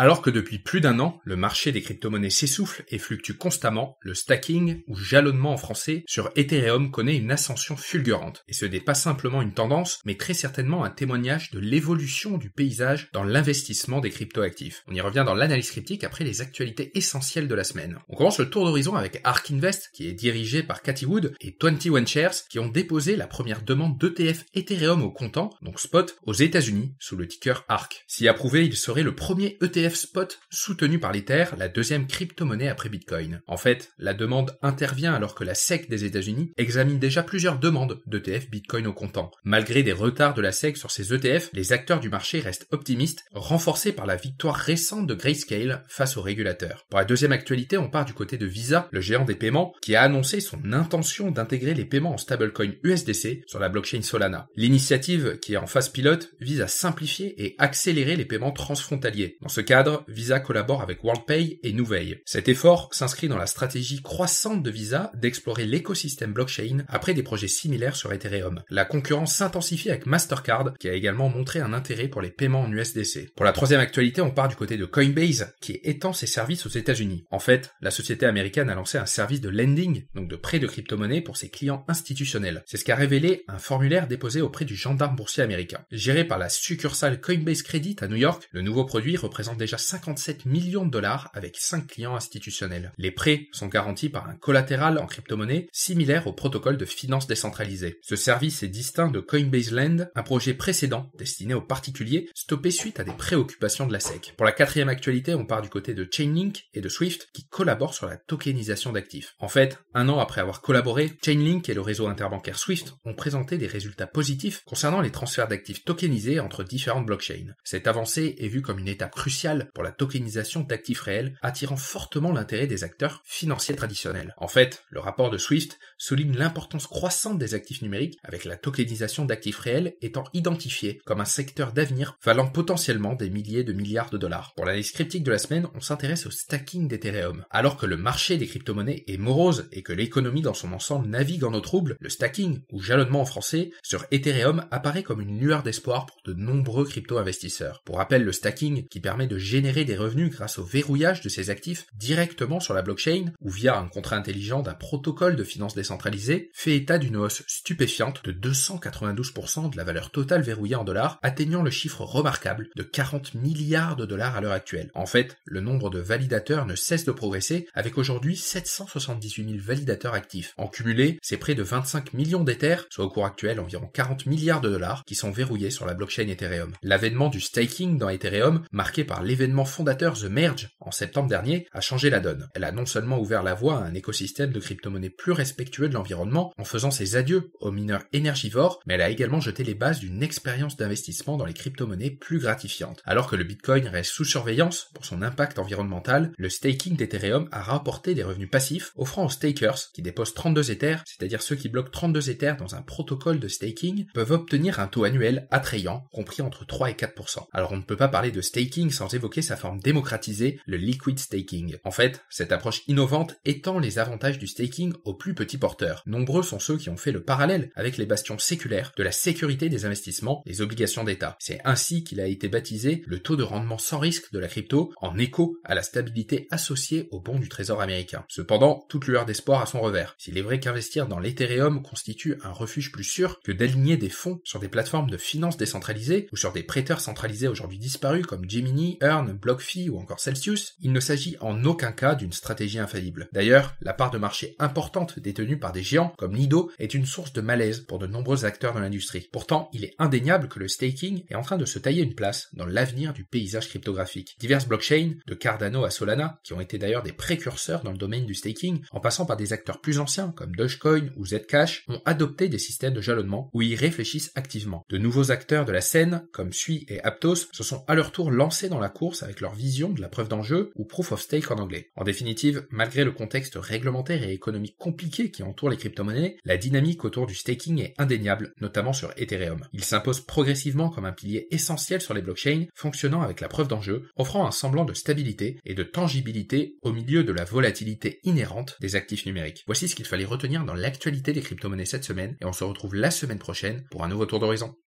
Alors que depuis plus d'un an, le marché des crypto-monnaies s'essouffle et fluctue constamment, le stacking, ou jalonnement en français, sur Ethereum connaît une ascension fulgurante. Et ce n'est pas simplement une tendance, mais très certainement un témoignage de l'évolution du paysage dans l'investissement des crypto-actifs. On y revient dans l'analyse cryptique après les actualités essentielles de la semaine. On commence le tour d'horizon avec ARK Invest, qui est dirigé par Cathy Wood, et 21 Shares, qui ont déposé la première demande d'ETF Ethereum au comptant, donc spot, aux États-Unis, sous le ticker ARK. Si approuvé, il serait le premier ETF spot soutenu par l'Ether, la deuxième crypto-monnaie après Bitcoin. En fait, la demande intervient alors que la SEC des États-Unis examine déjà plusieurs demandes d'ETF Bitcoin au comptant. Malgré des retards de la SEC sur ces ETF, les acteurs du marché restent optimistes, renforcés par la victoire récente de Grayscale face aux régulateurs. Pour la deuxième actualité, on part du côté de Visa, le géant des paiements, qui a annoncé son intention d'intégrer les paiements en stablecoin USDC sur la blockchain Solana. L'initiative, qui est en phase pilote, vise à simplifier et accélérer les paiements transfrontaliers. Dans ce cas, Visa collabore avec WorldPay et Nouvelle. Cet effort s'inscrit dans la stratégie croissante de Visa d'explorer l'écosystème blockchain après des projets similaires sur Ethereum. La concurrence s'intensifie avec Mastercard, qui a également montré un intérêt pour les paiements en USDC. Pour la troisième actualité, on part du côté de Coinbase, qui étend ses services aux États-Unis. En fait, la société américaine a lancé un service de lending, donc de prêt de crypto-monnaie pour ses clients institutionnels. C'est ce qu'a révélé un formulaire déposé auprès du gendarme boursier américain. Géré par la succursale Coinbase Credit à New York, le nouveau produit représente déjà 57 millions de dollars avec 5 clients institutionnels. Les prêts sont garantis par un collatéral en crypto-monnaie similaire au protocole de finance décentralisée. Ce service est distinct de Coinbase Land, un projet précédent destiné aux particuliers stoppé suite à des préoccupations de la SEC. Pour la quatrième actualité, on part du côté de Chainlink et de Swift qui collaborent sur la tokenisation d'actifs. En fait, un an après avoir collaboré, Chainlink et le réseau interbancaire Swift ont présenté des résultats positifs concernant les transferts d'actifs tokenisés entre différentes blockchains. Cette avancée est vue comme une étape cruciale pour la tokenisation d'actifs réels, attirant fortement l'intérêt des acteurs financiers traditionnels. En fait, le rapport de Swift souligne l'importance croissante des actifs numériques, avec la tokenisation d'actifs réels étant identifiée comme un secteur d'avenir valant potentiellement des milliers de milliards de dollars. Pour l'analyse cryptique de la semaine, on s'intéresse au stacking d'Ethereum. Alors que le marché des crypto-monnaies est morose et que l'économie dans son ensemble navigue en eau trouble, le stacking, ou jalonnement en français, sur Ethereum apparaît comme une lueur d'espoir pour de nombreux crypto-investisseurs. Pour rappel, le stacking, qui permet de générer des revenus grâce au verrouillage de ses actifs directement sur la blockchain ou via un contrat intelligent d'un protocole de finances décentralisée, fait état d'une hausse stupéfiante de 292% de la valeur totale verrouillée en dollars, atteignant le chiffre remarquable de 40 milliards de dollars à l'heure actuelle. En fait, le nombre de validateurs ne cesse de progresser, avec aujourd'hui 778 000 validateurs actifs. En cumulé, c'est près de 25 millions d'Ethers, soit au cours actuel environ 40 milliards de dollars, qui sont verrouillés sur la blockchain Ethereum. L'avènement du staking dans Ethereum, marqué par l'événement fondateur The Merge en septembre dernier a changé la donne. Elle a non seulement ouvert la voie à un écosystème de crypto-monnaies plus respectueux de l'environnement en faisant ses adieux aux mineurs énergivores, mais elle a également jeté les bases d'une expérience d'investissement dans les crypto-monnaies plus gratifiantes. Alors que le Bitcoin reste sous surveillance pour son impact environnemental, le staking d'Ethereum a rapporté des revenus passifs offrant aux stakers qui déposent 32 Ethers, c'est-à-dire ceux qui bloquent 32 Ethers dans un protocole de staking, peuvent obtenir un taux annuel attrayant, compris entre 3 et 4%. Alors on ne peut pas parler de staking sans évoquer sa forme démocratisée, le liquid staking. En fait, cette approche innovante étend les avantages du staking aux plus petits porteurs. Nombreux sont ceux qui ont fait le parallèle avec les bastions séculaires de la sécurité des investissements, les obligations d'État. C'est ainsi qu'il a été baptisé le taux de rendement sans risque de la crypto en écho à la stabilité associée au bons du trésor américain. Cependant, toute lueur d'espoir a son revers. S'il est vrai qu'investir dans l'Ethereum constitue un refuge plus sûr que d'aligner des fonds sur des plateformes de finances décentralisées ou sur des prêteurs centralisés aujourd'hui disparus comme Gemini, BlockFi ou encore Celsius, il ne s'agit en aucun cas d'une stratégie infaillible. D'ailleurs, la part de marché importante détenue par des géants comme Nido est une source de malaise pour de nombreux acteurs de l'industrie. Pourtant, il est indéniable que le staking est en train de se tailler une place dans l'avenir du paysage cryptographique. Diverses blockchains, de Cardano à Solana, qui ont été d'ailleurs des précurseurs dans le domaine du staking, en passant par des acteurs plus anciens comme Dogecoin ou Zcash, ont adopté des systèmes de jalonnement où ils réfléchissent activement. De nouveaux acteurs de la scène, comme Sui et Aptos, se sont à leur tour lancés dans la avec leur vision de la preuve d'enjeu ou proof of stake en anglais. En définitive, malgré le contexte réglementaire et économique compliqué qui entoure les crypto-monnaies, la dynamique autour du staking est indéniable, notamment sur Ethereum. Il s'impose progressivement comme un pilier essentiel sur les blockchains, fonctionnant avec la preuve d'enjeu, offrant un semblant de stabilité et de tangibilité au milieu de la volatilité inhérente des actifs numériques. Voici ce qu'il fallait retenir dans l'actualité des crypto-monnaies cette semaine et on se retrouve la semaine prochaine pour un nouveau tour d'horizon.